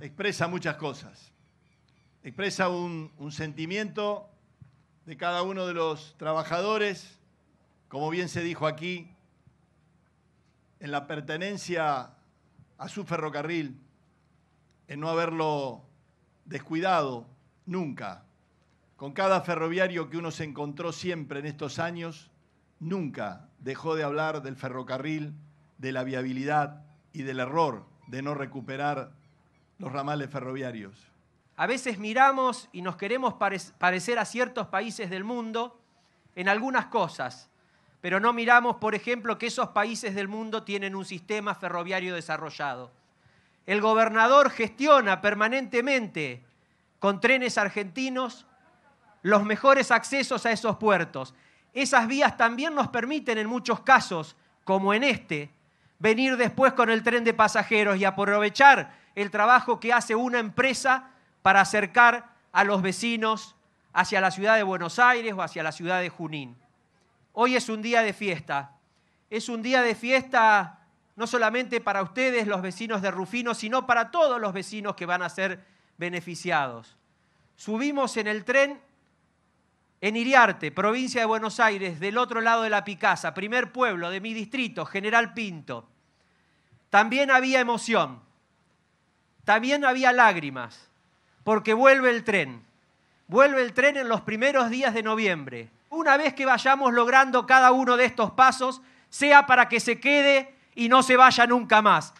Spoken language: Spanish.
expresa muchas cosas. Expresa un, sentimiento de cada uno de los trabajadores, como bien se dijo aquí, en la pertenencia a su ferrocarril, en no haberlo descuidado nunca. Con cada ferroviario que uno se encontró siempre en estos años, nunca dejó de hablar del ferrocarril, de la viabilidad y del error de no recuperar los ramales ferroviarios. A veces miramos y nos queremos parecer a ciertos países del mundo en algunas cosas, pero no miramos, por ejemplo, que esos países del mundo tienen un sistema ferroviario desarrollado. El gobernador gestiona permanentemente con trenes argentinos los mejores accesos a esos puertos. Esas vías también nos permiten en muchos casos, como en este, venir después con el tren de pasajeros y aprovechar el trabajo que hace una empresa para acercar a los vecinos hacia la ciudad de Buenos Aires o hacia la ciudad de Junín. Hoy es un día de fiesta. Es un día de fiesta no solamente para ustedes, los vecinos de Rufino, sino para todos los vecinos que van a ser beneficiados. Subimos en el tren en Iriarte, provincia de Buenos Aires, del otro lado de la Picasa, primer pueblo de mi distrito, General Pinto, también había emoción, también había lágrimas, porque vuelve el tren. Vuelve el tren en los primeros días de noviembre. Una vez que vayamos logrando cada uno de estos pasos, sea para que se quede y no se vaya nunca más,